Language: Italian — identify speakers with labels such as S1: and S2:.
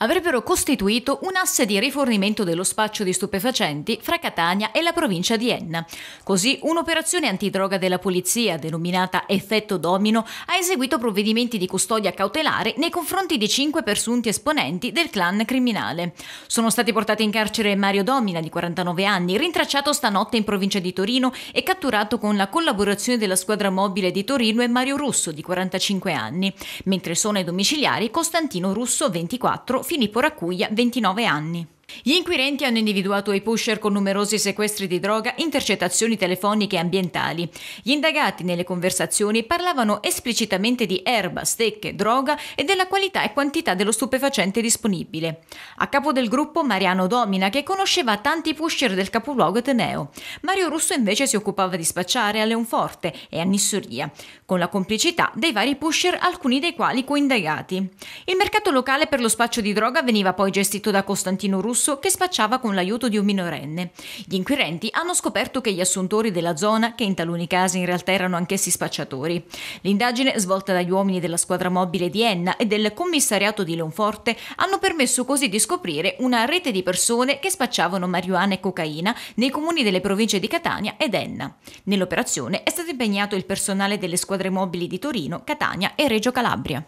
S1: avrebbero costituito un asse di rifornimento dello spaccio di stupefacenti fra Catania e la provincia di Enna. Così un'operazione antidroga della polizia, denominata effetto domino, ha eseguito provvedimenti di custodia cautelare nei confronti di cinque presunti esponenti del clan criminale. Sono stati portati in carcere Mario Domina, di 49 anni, rintracciato stanotte in provincia di Torino e catturato con la collaborazione della squadra mobile di Torino e Mario Russo, di 45 anni, mentre sono ai domiciliari Costantino Russo, 24, Filippo Racuglia, 29 anni. Gli inquirenti hanno individuato i pusher con numerosi sequestri di droga, intercettazioni telefoniche e ambientali. Gli indagati nelle conversazioni parlavano esplicitamente di erba, stecche, droga e della qualità e quantità dello stupefacente disponibile. A capo del gruppo Mariano Domina, che conosceva tanti pusher del capoluogo Ateneo. Mario Russo invece si occupava di spacciare a Leonforte e a Nissoria, con la complicità dei vari pusher, alcuni dei quali coindagati. Il mercato locale per lo spaccio di droga veniva poi gestito da Costantino Russo russo che spacciava con l'aiuto di un minorenne. Gli inquirenti hanno scoperto che gli assuntori della zona, che in taluni casi in realtà erano anch'essi spacciatori. L'indagine svolta dagli uomini della squadra mobile di Enna e del commissariato di Leonforte hanno permesso così di scoprire una rete di persone che spacciavano marijuana e cocaina nei comuni delle province di Catania ed Enna. Nell'operazione è stato impegnato il personale delle squadre mobili di Torino, Catania e Reggio Calabria.